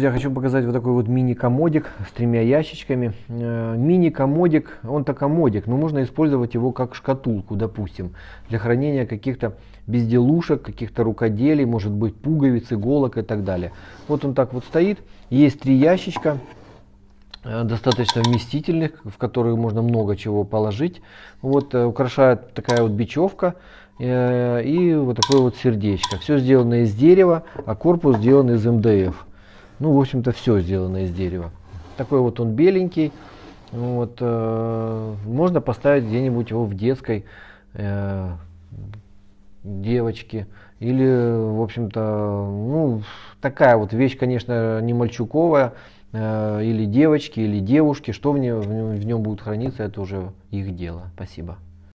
Я хочу показать вот такой вот мини-комодик с тремя ящичками. Э, мини-комодик, он-то комодик, но можно использовать его как шкатулку, допустим, для хранения каких-то безделушек, каких-то рукоделий, может быть, пуговиц, иголок и так далее. Вот он так вот стоит. Есть три ящичка, э, достаточно вместительных, в которые можно много чего положить. Вот э, украшает такая вот бечевка и вот такое вот сердечко. Все сделано из дерева, а корпус сделан из МДФ. Ну, в общем-то, все сделано из дерева. Такой вот он беленький. Вот, э, можно поставить где-нибудь его в детской э, девочке. Или, в общем-то, ну, такая вот вещь, конечно, не мальчуковая. Э, или девочки, или девушки. Что в нем, в нем будет храниться, это уже их дело. Спасибо.